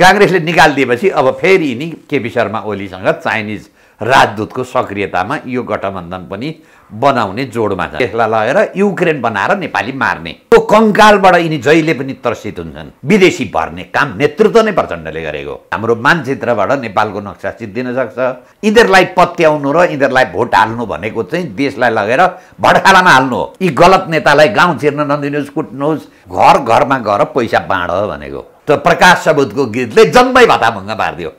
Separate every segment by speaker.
Speaker 1: काङ्ग्रेसले निकालिदिएपछि अब फेरि यिनी केपी शर्मा ओलीसँग चाइनिज राजदूतको सक्रियतामा यो गठबन्धन पनि बनाउने जोडमा छ देशलाई लगेर युक्रेन बनाएर नेपाली मार्ने त्यो कङ्कालबाट यिनी जहिले पनि तर्सित हुन्छन् विदेशी भर्ने काम नेतृत्व नै प्रचण्डले गरेको हाम्रो मानचित्रबाट नेपालको नक्सा चिद्दिन सक्छ यिनीहरूलाई पत्याउनु र यिनीहरूलाई भोट हाल्नु भनेको चाहिँ देशलाई लगेर भडखालामा हाल्नु हो यी गलत नेतालाई गाउँ छिर्न नदिनुहोस् कुट्नुहोस् घर घरमा गएर पैसा बाँड भनेको त्यो प्रकाश सबुतको गीतले जम्मै भाताभङ्ग पारिदियो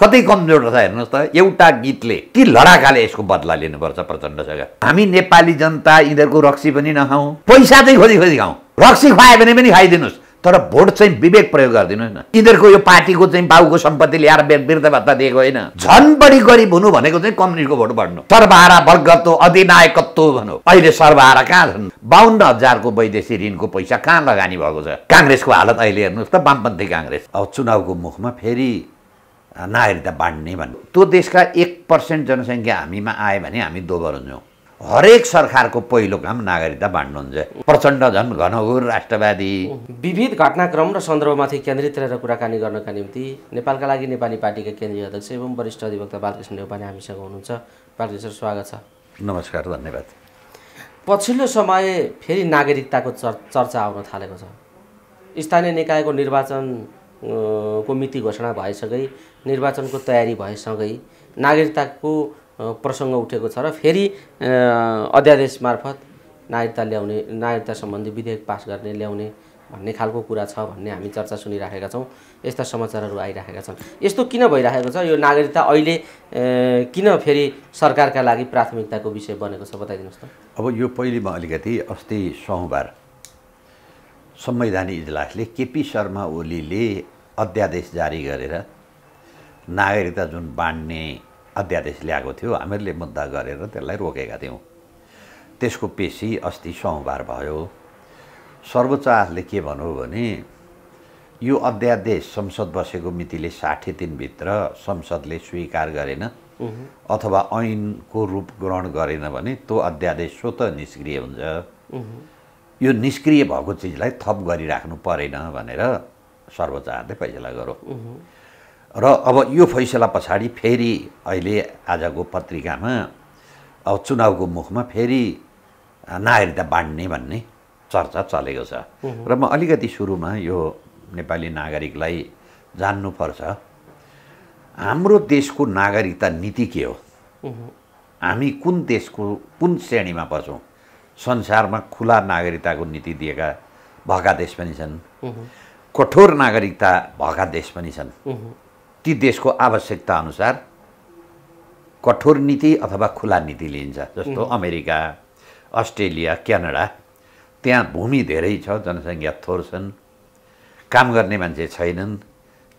Speaker 1: कति कमजोर रहेछ हेर्नुहोस् त एउटा गीतले कि लडाकाले यसको बदला लिनुपर्छ प्रचण्डसँग हामी नेपाली जनता यिनीहरूको रक्सी पनि नखाउँ पैसा चाहिँ खोजी खोजी खाउँ रक्सी खुवायो भने पनि खाइदिनुहोस् तर भोट चाहिँ विवेक प्रयोग गरिदिनुहोस् न यिनीहरूको यो पार्टीको चाहिँ बाउको सम्पत्ति ल्याएर वृद्ध भत्ता दिएको होइन झन् बढी गरिब हुनु भनेको चाहिँ कम्युनिस्टको भोट बढ्नु सर्वहारा वर्गत्व अधिनायकत्व भनौँ अहिले सर्वहारा कहाँ छन् बाहन्न हजारको वैदेशिक ऋणको पैसा कहाँ लगानी भएको छ काङ्ग्रेसको हालत अहिले हेर्नुहोस् त वामपन्थी काङ्ग्रेस अब चुनावको मुखमा फेरि नागरिकता बाँड्ने भन्नु त्यो देशका एक पर्सेन्ट जनसङ्ख्या हामीमा आयो भने हामी दोबर हुन्छौँ हरेक सरकारको पहिलो काम नागरिकता बाँड्नुहुन्छ प्रचण्ड
Speaker 2: झन् घनघोर राष्ट्रवादी विविध घटनाक्रम र सन्दर्भमाथि केन्द्रित रहेर कुराकानी गर्नका निम्ति नेपालका लागि नेपाली पार्टीका केन्द्रीय अध्यक्ष एवं वरिष्ठ अधिवक्ता बालकृष्ण नेपाली हामीसँग हुनुहुन्छ बालकृष्ण स्वागत छ
Speaker 1: नमस्कार धन्यवाद
Speaker 2: पछिल्लो समय फेरि नागरिकताको चर्चा आउन थालेको छ स्थानीय निकायको निर्वाचन को मिति घोषणा भएसँगै निर्वाचनको तयारी भएसँगै नागरिकताको प्रसङ्ग उठेको छ र फेरि अध्यादेश मार्फत नागरिकता ल्याउने नागरिकता सम्बन्धी विधेयक पास गर्ने ल्याउने भन्ने खालको कुरा छ भन्ने हामी चर्चा सुनिराखेका छौँ यस्ता समाचारहरू आइराखेका छन् यस्तो किन भइराखेको छ यो नागरिकता अहिले किन फेरि सरकारका लागि प्राथमिकताको विषय बनेको छ बताइदिनुहोस् त
Speaker 1: अब यो पहिले अलिकति अस्ति सोमबार संवैधानिक इजलासले केपी शर्मा ओलीले अध्यादेश जारी गरेर नागरिकता जुन बाँड्ने अध्यादेश ल्याएको थियो हामीहरूले मुद्दा गरेर त्यसलाई रोकेका थियौँ त्यसको पेसी अस्ति सोमबार भयो सर्वोच्च अदालतले के भन्यो भने यो अध्यादेश संसद बसेको मितिले साठी दिनभित्र संसदले स्वीकार गरेन अथवा ऐनको रूप ग्रहण गरेन भने त्यो अध्यादेश स्वत निष्क्रिय
Speaker 2: हुन्छ
Speaker 1: यो निष्क्रिय भएको चिजलाई थप गरिराख्नु परेन भनेर सर्वोच्च अदालतले फैसला गरौँ र अब यो फैसला पछाडि फेरि अहिले आजको पत्रिकामा अब चुनावको मुखमा फेरि नागरिकता बाँड्ने भन्ने चर्चा चलेको छ र म अलिकति सुरुमा यो नेपाली नागरिकलाई जान्नुपर्छ हाम्रो देशको नागरिकता नीति के हो हामी कुन देशको कुन श्रेणीमा पर्छौँ संसारमा खुला नागरिकताको नीति दिएका भएका देश पनि छन् कठोर नागरिकता भएका देश पनि छन् ती देशको आवश्यकता अनुसार कठोर नीति अथवा खुला नीति लिइन्छ जस्तो अमेरिका अस्ट्रेलिया क्यानाडा त्यहाँ भूमि धेरै छ जनसङ्ख्या थोर छन् काम गर्ने मान्छे छैनन्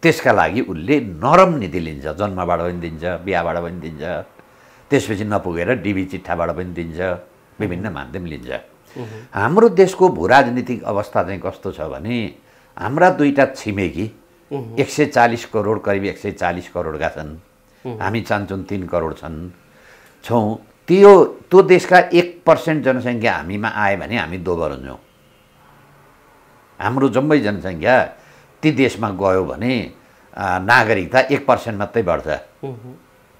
Speaker 1: त्यसका लागि उसले नरम नीति लिन्छ जन्मबाट पनि दिन्छ बिहाबाट पनि दिन्छ त्यसपछि नपुगेर डिबी चिठाबाट पनि दिन्छ विभिन्न माध्यम लिन्छ हाम्रो देशको भूराजनीतिक अवस्था चाहिँ कस्तो छ भने हाम्रा दुईवटा छिमेकी एक सय चालिस करोड करिब एक सय चालिस करोडका छन् हामी चाहन्छौँ तिन करोड छन् छौँ त्यो त्यो देशका एक पर्सेन्ट जनसङ्ख्या हामीमा आयो भने हामी दोबर हुन्छौँ हाम्रो जम्मै जनसङ्ख्या ती देशमा गयो भने नागरिकता एक पर्सेन्ट मात्रै बढ्छ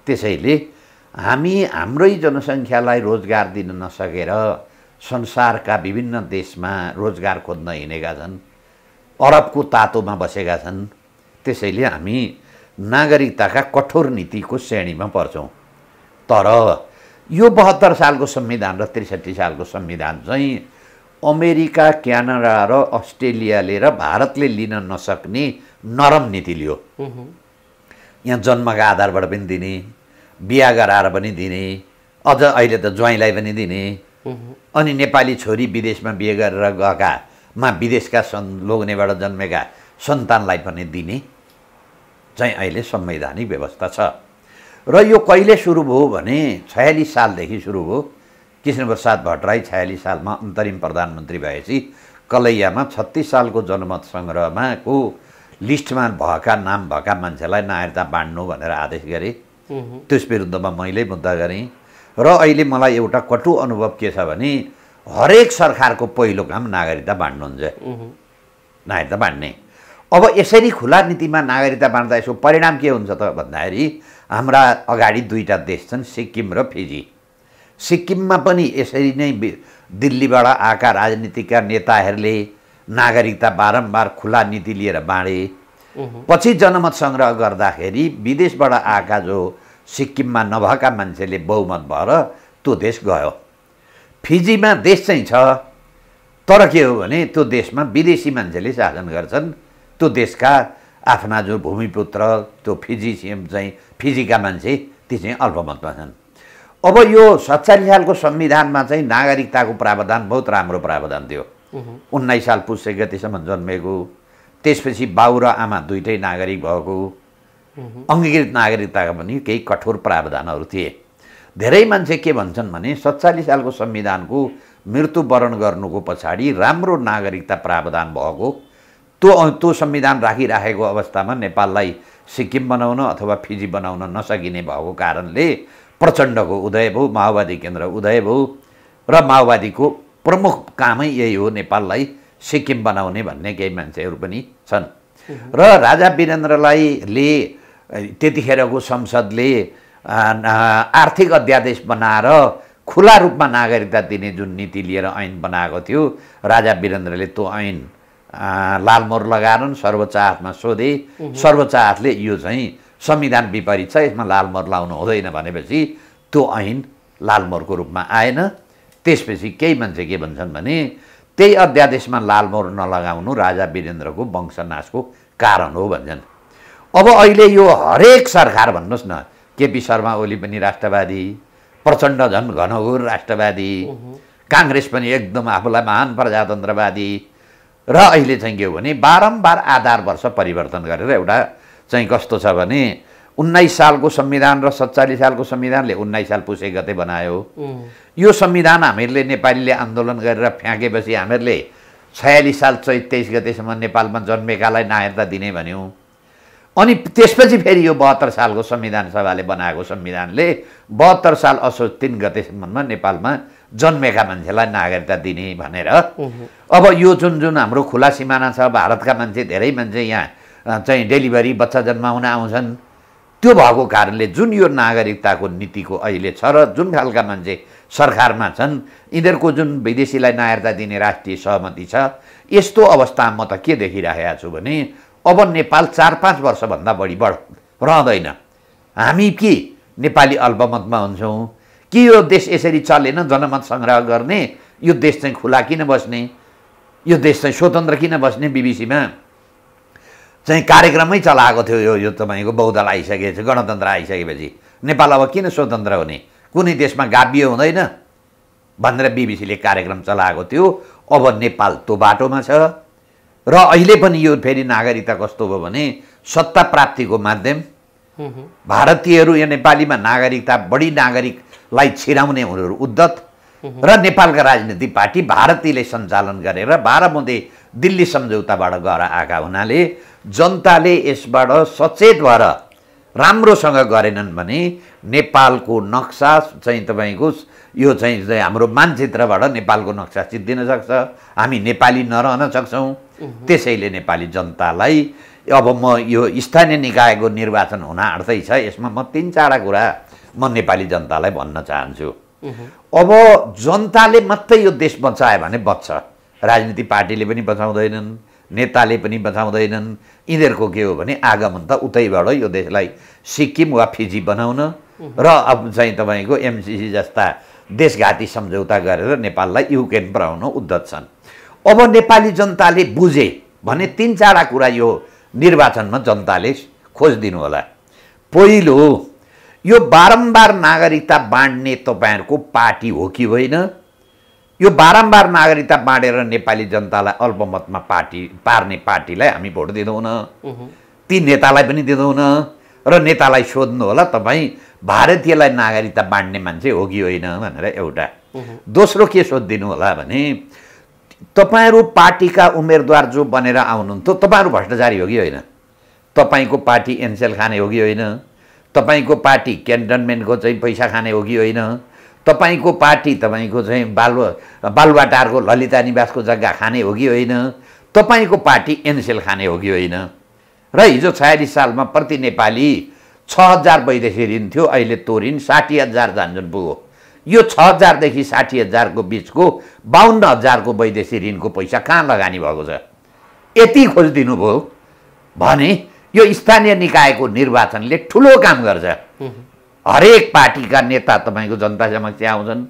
Speaker 1: त्यसैले हामी हाम्रै जनसङ्ख्यालाई रोजगार दिन नसकेर संसारका विभिन्न देशमा रोजगार खोज्न हिँडेका छन् अरबको तातोमा बसेका छन् त्यसैले हामी नागरिकताका कठोर नीतिको श्रेणीमा पर्छौँ तर यो बहत्तर सालको संविधान र त्रिसठी सालको संविधान चाहिँ अमेरिका क्यानाडा र अस्ट्रेलियाले र भारतले लिन नसक्ने नरम नीति लियो यहाँ जन्मका आधारबाट पनि दिने बिहा गराएर पनि दिने अझ अहिले त ज्वाइँलाई पनि दिने अनि नेपाली छोरी विदेशमा बिहे गरेर गएकामा विदेशका सन् लोग्नेबाट जन्मेका सन्तानलाई पनि दिने चाहिँ अहिले संवैधानिक व्यवस्था छ र यो कहिले सुरु भयो भने छयालिस सालदेखि सुरु भयो कृष्णप्रसाद भट्टराई छयालिस सालमा अन्तरिम प्रधानमन्त्री भएपछि कलैयामा छत्तिस सालको जनमत को लिस्टमा भएका नाम भएका मान्छेलाई नागरिकता बाँड्नु भनेर आदेश गरेँ त्यस विरुद्धमा मैले मुद्दा गरेँ र अहिले मलाई एउटा कटु अनुभव के छ भने हरेक सरकारको पहिलो काम नागरिकता बाँड्नुहुन्छ नागरिकता बाँड्ने अब यसरी खुला नीतिमा नागरिकता बाँड्दा यसको परिणाम के हुन्छ त भन्दाखेरि हाम्रा अगाडि दुईवटा देश छन् सिक्किम र फिजी सिक्किममा पनि यसरी नै दिल्लीबाट आएका राजनीतिका नेताहरूले नागरिकता बारम्बार खुला नीति लिएर बाँडे पछि जनमत सङ्ग्रह गर्दाखेरि विदेशबाट आएका जो सिक्किममा नभएका मान्छेले बहुमत भएर त्यो देश गयो फिजीमा देश चाहिँ छ तर के हो भने त्यो देशमा विदेशी मान्छेले शासन गर्छन् त्यो देशका आफ्ना जो भूमिपुत्र त्यो फिजिसियम चाहिँ फिजीका मान्छे ती चाहिँ अल्पमतमा छन् अब यो सत्तालिस सालको संविधानमा चाहिँ नागरिकताको प्रावधान बहुत राम्रो प्रावधान थियो उन्नाइस साल पुस गतिसम्म जन्मेको त्यसपछि बाउ र आमा दुइटै नागरिक भएको अङ्गीकृत नागरिकताका पनि केही कठोर प्रावधानहरू थिए धेरै मान्छे के भन्छन् भने सत्तालिस सालको संविधानको मृत्युवरण गर्नुको पछाडि राम्रो नागरिकता प्रावधान भएको त्यो त्यो संविधान राखिराखेको अवस्थामा नेपाललाई सिक्किम बनाउन अथवा फिजी बनाउन नसकिने भएको कारणले प्रचण्डको उदय भयो माओवादी केन्द्र उदय भयो र माओवादीको प्रमुख कामै यही हो नेपाललाई सिक्किम बनाउने भन्ने केही मान्छेहरू पनि छन् र राजा वीरेन्द्रलाई ले त्यतिखेरको संसदले आर्थिक अध्यादेश बनाएर खुला रूपमा नागरिकता दिने जुन नीति लिएर ऐन बनाएको थियो राजा वीरेन्द्रले त्यो ऐन लालमोर लगाएर सर्वोच्च हातमा सोधे सर्वोच्च हातले यो चाहिँ संविधान विपरीत छ यसमा लालमोर लाउनु हुँदैन भनेपछि त्यो ऐन लालमोरको रूपमा आएन त्यसपछि केही मान्छे के भन्छन् भने त्यही अध्यादेशमा लालमोर नलगाउनु राजा वीरेन्द्रको वंशनाशको कारण हो भन्छन् अब अहिले यो हरेक सरकार भन्नुहोस् न केपी शर्मा ओली पनि राष्ट्रवादी प्रचण्ड झन् घनघोर राष्ट्रवादी काङ्ग्रेस पनि एकदम आफूलाई महान प्रजातन्त्रवादी र अहिले चाहिँ के हो भने बारम्बार आधार वर्ष परिवर्तन गरेर एउटा चाहिँ कस्तो छ भने उन्नाइस सालको संविधान र सत्तालिस सालको संविधानले उन्नाइस साल पुसे गते बनायो यो संविधान हामीहरूले नेपालीले आन्दोलन गरेर फ्याँकेपछि हामीहरूले छयालिस साल चैत तेइस गतेसम्म नेपालमा जन्मेकालाई नागरिकता दिने भन्यौँ अनि त्यसपछि फेरि यो बहत्तर सालको संविधान सभाले बनाएको संविधानले बहत्तर साल असोज तिन गतेसम्ममा नेपालमा जन्मेका मान्छेलाई नागरिकता दिने भनेर अब यो जुन जुन हाम्रो खुला सिमाना छ भारतका मान्छे धेरै मान्छे यहाँ चाहिँ डेलिभरी बच्चा जन्माउन आउँछन् त्यो भएको कारणले जुन यो नागरिकताको नीतिको अहिले छ र जुन खालका मान्छे सरकारमा छन् यिनीहरूको जुन विदेशीलाई नागरिकता दिने राष्ट्रिय सहमति छ यस्तो अवस्था म त के देखिरहेको छु भने अब नेपाल चार पाँच वर्षभन्दा बढी बढ रहँदैन हामी के नेपाली अल्पमतमा हुन्छौँ के यो देश यसरी चलेन जनमत सङ्ग्रह गर्ने यो देश चाहिँ खुला किन बस्ने यो देश चाहिँ स्वतन्त्र किन बस्ने बिबिसीमा चाहिँ कार्यक्रमै चलाएको थियो यो यो तपाईँको बहुदल आइसकेपछि गणतन्त्र आइसकेपछि नेपाल अब किन स्वतन्त्र हुने कुनै देशमा गाभिय हुँदैन भनेर बिबिसीले कार्यक्रम चलाएको थियो अब नेपाल तो बाटोमा छ र अहिले पनि यो फेरि नागरिकता कस्तो भयो भने सत्ता प्राप्तिको माध्यम भारतीयहरू या नेपालीमा नागरिकता बढी नागरिकलाई छिराउने उनीहरू उद्धत र नेपालका राजनीतिक पार्टी भारतीयले सञ्चालन गरेर बाह्र बुँदे दिल्ली सम्झौताबाट गएर आएका हुनाले जनताले यसबाट सचेत भएर राम्रोसँग गरेनन् भने नेपालको नक्सा चाहिँ तपाईँको यो चाहिँ हाम्रो मानचित्रबाट नेपालको नक्सा चित्दिन सक्छ हामी नेपाली नरहन सक्छौँ त्यसैले नेपाली जनतालाई अब म यो स्थानीय निकायको निर्वाचन हुन आँट्दैछ छ यसमा म तिन चारवटा कुरा म नेपाली जनतालाई भन्न चाहन्छु अब जनताले मात्रै यो देश बचायो भने बच्छ राजनीति पार्टीले पनि बचाउँदैनन् नेताले पनि बचाउँदैनन् यिनीहरूको के हो भने आगमन त उतैबाट यो देशलाई सिक्किम वा फिजी बनाउन र अब चाहिँ तपाईँको एमसिसी जस्ता देशघाती सम्झौता गरेर नेपाललाई युक्रेन पुऱ्याउन उद्धत छन् अब नेपाली जनताले बुझे भने तिन चारवटा कुरा यो निर्वाचनमा जनताले खोजिदिनु होला पहिलो यो बारम्बार नागरिकता बाँड्ने तपाईँहरूको पार्टी हो कि होइन यो बारम्बार नागरिकता बाँडेर नेपाली जनतालाई अल्पमतमा पार्टी पार्ने पार्टीलाई हामी भोट दिँदैनौँ ती नेतालाई पनि दिँदैनौँ र नेतालाई सोध्नु होला तपाईँ भारतीयलाई नागरिकता बाँड्ने मान्छे हो कि होइन भनेर एउटा दोस्रो के सोधिदिनु होला भने तपाईँहरू पार्टीका उम्मेदवार जो बनेर आउनुहुन्थ्यो तपाईँहरू भ्रष्टाचारी हो कि होइन तपाईँको पार्टी एनसेल खाने हो कि होइन तपाईँको पार्टी क्यान्टनमेन्टको चाहिँ पैसा खाने हो कि होइन तपाईँको पार्टी तपाईँको चाहिँ बालु बालुवाटारको ललिता निवासको जग्गा खाने हो कि होइन तपाईँको पार्टी एनसेल खाने हो कि होइन र हिजो छयालिस सालमा प्रति नेपाली छ हजार वैदेशिक ऋण थियो अहिले त्यो ऋण साठी हजार झन्झन पुग्यो यो छ हजारदेखि साठी हजारको बिचको बाहन्न हजारको वैदेशिक ऋणको पैसा कहाँ लगानी भएको छ यति खोजिदिनु भयो भने यो स्थानीय निकायको निर्वाचनले ठुलो काम गर्छ हरेक पार्टीका नेता तपाईँको जनता समक्ष आउँछन्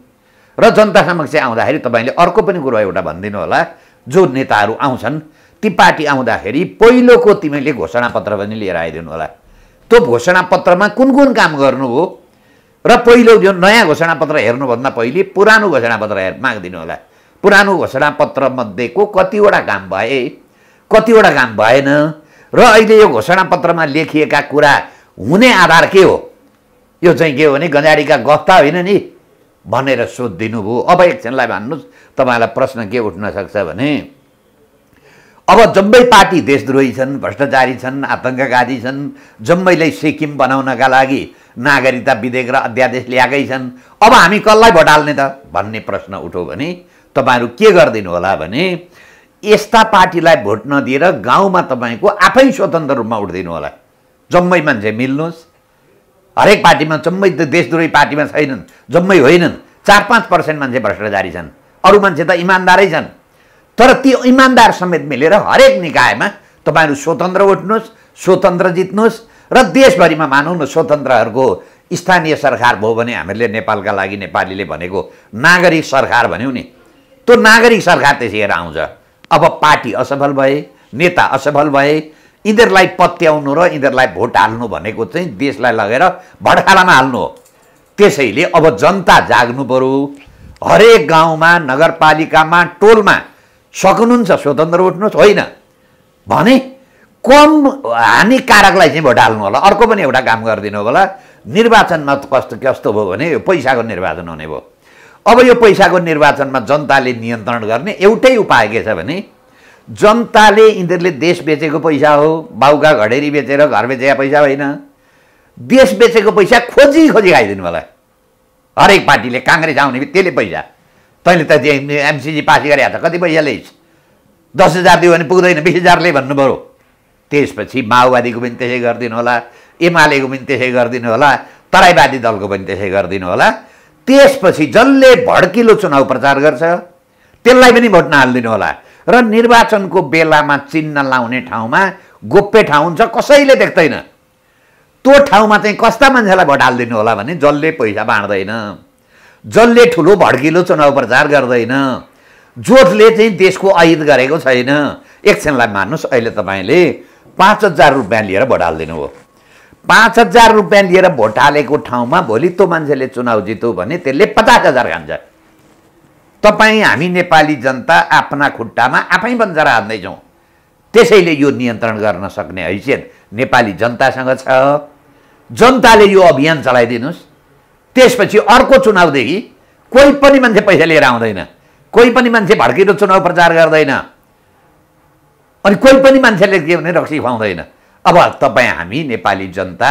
Speaker 1: र जनता समक्ष आउँदाखेरि तपाईँले अर्को पनि कुरो एउटा भनिदिनु होला जो नेताहरू आउँछन् ती पार्टी आउँदाखेरि पहिलोको तिमीले घोषणापत्र पनि लिएर आइदिनु होला त्यो घोषणापत्रमा कुन कुन काम गर्नु हो र पहिलो जो नयाँ घोषणापत्र हेर्नुभन्दा पहिले पुरानो घोषणापत्र हेर मागिदिनु होला पुरानो घोषणापत्रमध्येको कतिवटा काम भए कतिवटा काम भएन र अहिले यो घोषणापत्रमा लेखिएका कुरा हुने आधार के हो यो चाहिँ के हो भने गन्जारीका गफ्ता होइन नि भनेर सोधिदिनु भयो अब एकछिनलाई भन्नुहोस् तपाईँलाई प्रश्न के उठ्न सक्छ भने अब जम्मै पार्टी देशद्रोही छन् भ्रष्टाचारी छन् आतङ्कवादी छन् जम्मैले सिक्किम बनाउनका लागि नागरिकता विधेयक र अध्यादेश ल्याएकै छन् अब हामी कसलाई भोट हाल्ने त भन्ने प्रश्न उठ्यो भने तपाईँहरू के गरिदिनु होला भने यस्ता पार्टीलाई भोट नदिएर गाउँमा तपाईँको आफै स्वतन्त्र रूपमा उठिदिनु होला जम्मै मान्छे मिल्नुहोस् हरेक पार्टीमा जम्मै देशद्रोही पार्टीमा छैनन् जम्मै होइनन् चार पाँच पर्सेन्ट मान्छे भ्रष्टाचारी छन् अरू मान्छे त इमान्दारै छन् तर ती इमान्दार समेत मिलेर हरेक निकायमा तपाईँहरू स्वतन्त्र उठ्नुहोस् स्वतन्त्र जित्नुहोस् र देशभरिमा मानौँ न स्वतन्त्रहरूको स्थानीय सरकार भयो भने हामीहरूले नेपालका लागि नेपालीले भनेको नागरिक सरकार भन्यौँ नि त्यो नागरिक सरकार त्यसै आउँछ अब पार्टी असफल भए नेता असफल भए यिनीहरूलाई पत्याउनु र यिनीहरूलाई भोट हाल्नु भनेको चाहिँ देशलाई लगेर भडखालामा हाल्नु हो त्यसैले अब जनता जाग्नु पऱ्यो हरेक गाउँमा नगरपालिकामा टोलमा सक्नुहुन्छ स्वतन्त्र उठ्नुहोस् होइन भने कम हानिकारकलाई चाहिँ भोट हाल्नु होला अर्को पनि एउटा काम गरिदिनु होला निर्वाचनमा कस्तो कस्तो भयो भने यो पैसाको निर्वाचन हुने भयो अब यो पैसाको निर्वाचनमा जनताले नियन्त्रण गर्ने एउटै उपाय के छ भने जनताले यिनीहरूले देश बेचेको पैसा हो बाउका घडेरी बेचेर घर बेचेका पैसा होइन देश बेचेको पैसा खोजी खोजी खाइदिनु होला हरेक पार्टीले काङ्ग्रेस आउने बित्तिकै पैसा तैँले त एमसिसी पास गरेको छ कति पैसा ल्याइस् दस हजार दियो भने पुग्दैन बिस हजारले भन्नु पऱ्यो त्यसपछि माओवादीको पनि त्यसै गरिदिनु होला एमालेको पनि त्यसै गरिदिनु होला तराईवादी दलको पनि त्यसै गरिदिनु होला त्यसपछि जसले भड्किलो चुनाव प्रचार गर्छ त्यसलाई पनि भोट नहालिदिनु होला र निर्वाचनको बेलामा चिन्ह लाउने ठाउँमा गोप्य ठाउँ हुन्छ कसैले देख्दैन त्यो ठाउँमा चाहिँ कस्ता मान्छेलाई भोट हालिदिनु होला भने जसले पैसा बाँड्दैन जसले ठुलो भड्किलो चुनाव प्रचार गर्दैन जोसले चाहिँ देशको अहित गरेको छैन एकछिनलाई मान्नुहोस् अहिले तपाईँले पाँच हजार रुपियाँ लिएर भोट हालिदिनु हो पाँच हजार रुपियाँ लिएर भोट हालेको ठाउँमा भोलि त्यो मान्छेले चुनाव जित्यो भने त्यसले पचास हजार खान्छ तपाईँ हामी नेपाली जनता आफ्ना खुट्टामा आफै बन्जरा हान्दैछौँ त्यसैले यो नियन्त्रण गर्न सक्ने हैसियत नेपाली जनतासँग छ जनताले यो अभियान चलाइदिनुहोस् त्यसपछि अर्को चुनावदेखि कोही पनि मान्छे पैसा लिएर आउँदैन कोही पनि मान्छे भड्किलो चुनाव प्रचार गर्दैन अनि कोही पनि मान्छेले के भने रक्सी खुवाउँदैन अब तपाईँ हामी नेपाली जनता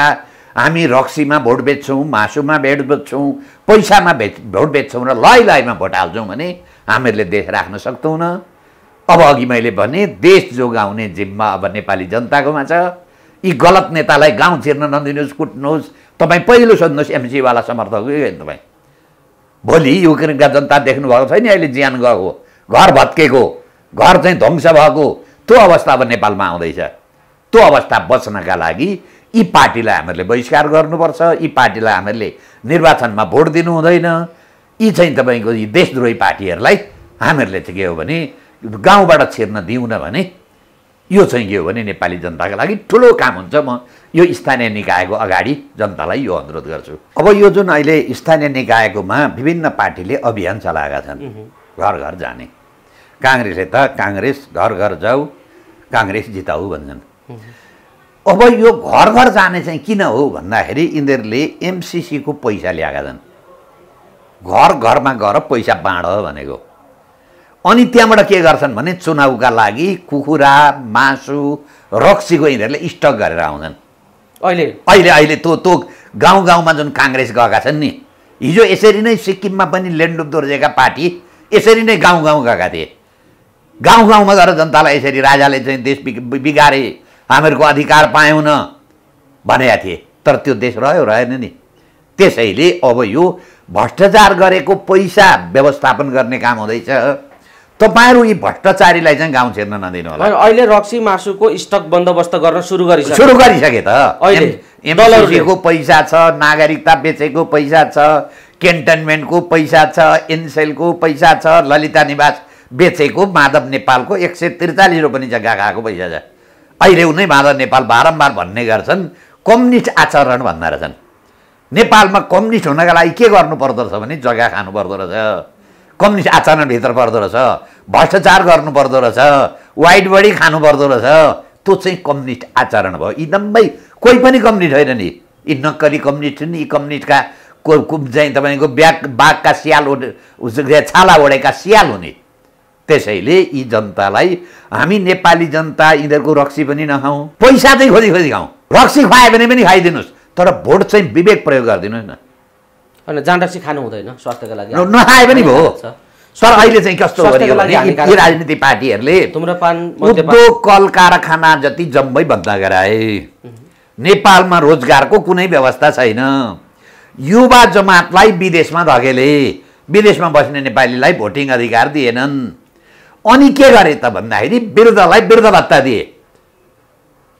Speaker 1: हामी रक्सीमा भोट बेच्छौँ मासुमा भेट बेच्छौँ पैसामा भेट भोट बेच्छौँ र लय लयमा भोट हाल्छौँ भने हामीहरूले देश राख्न सक्दैनौँ अब अघि मैले भने देश जोगाउने जिम्मा अब नेपाली जनताकोमा छ यी गलत नेतालाई गाउँ छिर्न नदिनुहोस् कुट्नुहोस् तपाईँ पहिलो सोध्नुहोस् एमसीवाला समर्थक हो तपाईँ भोलि युक्रेनका जनता देख्नु भएको छैन अहिले ज्यान गएको घर भत्केको घर चाहिँ ध्वंस भएको त्यो अवस्था अब नेपालमा आउँदैछ त्यो अवस्था बच्नका लागि यी पार्टीलाई हामीहरूले बहिष्कार गर्नुपर्छ यी पार्टीलाई हामीहरूले निर्वाचनमा भोट दिनु हुँदैन यी चाहिँ तपाईँको यी देशद्रोही पार्टीहरूलाई हामीहरूले चाहिँ के हो भने गाउँबाट छिर्न दिउन भने यो चाहिँ के हो भने नेपाली जनताको लागि ठुलो काम हुन्छ म यो स्थानीय निकायको अगाडि जनतालाई यो अनुरोध गर्छु अब यो जुन अहिले स्थानीय निकायकोमा विभिन्न पार्टीले अभियान चलाएका छन् घर घर जाने काङ्ग्रेसले त काङ्ग्रेस घर घर जाऊ काङ्ग्रेस जिताऊ भन्छन् अब यो घर घर जाने चाहिँ किन हो भन्दाखेरि यिनीहरूले एमसिसीको पैसा ल्याएका छन् घर घरमा गएर पैसा बाँड भनेको अनि त्यहाँबाट के गर्छन् भने चुनावका लागि कुखुरा मासु रक्सीको यिनीहरूले स्टक गरेर आउँछन् अहिले अहिले अहिले त्यो त्यो गाउँ गाउँमा जुन काङ्ग्रेस गएका छन् नि हिजो यसरी नै सिक्किममा पनि लेन्डुप दोर्जेका पार्टी यसरी नै गाउँ गाउँ गएका थिए गाउँ गाउँमा गएर जनतालाई यसरी राजाले चाहिँ देश बिगारे हामीहरूको अधिकार पायौँ न भनेका थिए तर त्यो देश रह्यो रहेन नि त्यसैले अब यो भ्रष्टाचार गरेको पैसा व्यवस्थापन गर्ने काम हुँदैछ तपाईँहरू यी भ्रष्टाचारीलाई चाहिँ गाउँ छेर्न नदिनु होला
Speaker 2: अहिले रक्सी मासुको स्टक बन्दोबस्त गर्न सुरु गरिसके सुरु गरिसके
Speaker 1: त
Speaker 2: एमएलएको पैसा छ नागरिकता बेचेको पैसा छ क्यान्टनमेन्टको
Speaker 1: पैसा छ एनसेलको पैसा छ ललिता निवास बेचेको माधव नेपालको एक सय त्रिचालिस रोपनी जग्गा खाएको पैसा छ अहिले उनै माधव नेपाल बारम्बार भन्ने गर्छन् कम्युनिस्ट आचरण भन्दा रहेछन् नेपालमा कम्युनिस्ट हुनका लागि के गर्नु पर्दो रहेछ भने जग्गा खानु पर्दो रहेछ कम्युनिस्ट आचरणभित्र पर्दो रहेछ भ्रष्टाचार गर्नु पर्दो रहेछ वाइट बडी खानु पर्दो रहेछ त्यो चाहिँ कम्युनिस्ट आचरण भयो यी नम्बै कोही पनि कम्युनिस्ट होइन नि यी नक्कली कम्युनिस्ट हुन् यी कम्युनिस्टका को चाहिँ तपाईँको ब्याग बाघका स्याल उड छाला ओढेका स्याल हुने त्यसैले यी जनतालाई हामी नेपाली जनता यिनीहरूको रक्सी पनि नखाउँ पैसा चाहिँ खोजी खोजी खाउँ रक्सी खुवायो भने पनि खाइदिनुहोस् तर भोट चाहिँ विवेक प्रयोग गरिदिनुहोस् न
Speaker 2: होइन जान रक्सी खानु हुँदैन स्वास्थ्यको लागि नखाए पनि भयो सर अहिले चाहिँ कस्तो राजनीतिक राजनीति पार्टीहरूले उद्योग
Speaker 1: कल कारखाना जति जम्मै बन्द गराए नेपालमा रोजगारको कुनै व्यवस्था छैन युवा जमातलाई विदेशमा धगेले विदेशमा बस्ने नेपालीलाई भोटिङ अधिकार दिएनन् अनि के गरे त भन्दाखेरि वृद्धलाई वृद्ध भत्ता दिए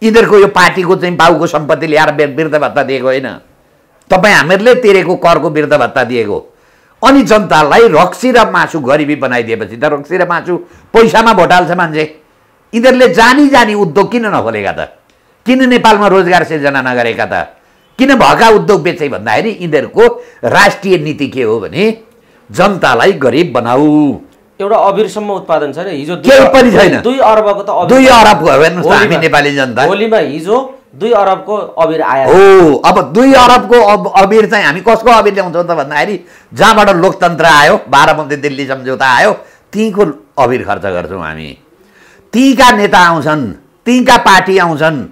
Speaker 1: यिनीहरूको यो पार्टीको चाहिँ बाउको सम्पत्ति ल्याएर वृद्ध भत्ता दिएको होइन तपाईँ हामीहरूले तिरेको करको वृद्ध भत्ता दिएको अनि जनतालाई रक्सी र मासु गरिबी बनाइदिएपछि त रक्सी र मासु पैसामा भोटाल्छ मान्छे यिनीहरूले जानी जानी उद्योग किन नखोलेका त किन नेपालमा रोजगार सिर्जना नगरेका त किन भएका उद्योग बेचे भन्दाखेरि यिनीहरूको राष्ट्रिय नीति के हो भने जनतालाई गरिब बनाऊ
Speaker 2: एउटा अबिरसम्म उत्पादन छ छैन हिजो केही पनि छैन दुई अरबको त दुई अरबको
Speaker 1: हेर्नुहोस् हामी नेपाली जनता होलीमा हिजो
Speaker 2: दुई अरबको अबिर आयो
Speaker 1: हो अब दुई अरबको अब अबिर चाहिँ हामी कसको अबिर ल्याउँछौँ त भन्दाखेरि जहाँबाट लोकतन्त्र आयो बाह्रमती दिल्ली सम्झौता आयो तीको अबिर खर्च गर्छौँ हामी तीका नेता आउँछन् तीका पार्टी आउँछन्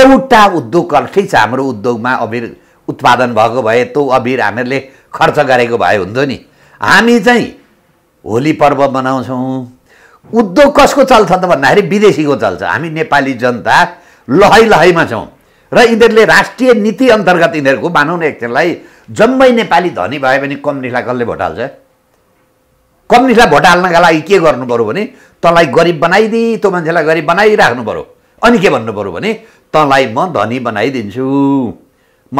Speaker 1: एउटा उद्योग ठिक छ हाम्रो उद्योगमा अबिर उत्पादन भएको भए त्यो अबिर हामीहरूले खर्च गरेको भए हुन्थ्यो नि हामी चाहिँ होली पर्व मनाउँछौँ उद्योग कसको चल्छ त भन्दाखेरि विदेशीको चल्छ हामी नेपाली जनता लहै लहैमा छौँ र यिनीहरूले राष्ट्रिय नीति अन्तर्गत यिनीहरूको भनौँ न एकजनालाई जम्मै नेपाली धनी भयो भने कम्युनिस्टलाई कसले भोट हाल्छ कम्युनिस्टलाई भोट हाल्नका लागि के गर्नु पऱ्यो भने तँलाई गरिब बनाइदिई त्यो मान्छेलाई गरिब बनाइराख्नु पऱ्यो अनि के भन्नु पऱ्यो भने तँलाई म धनी बनाइदिन्छु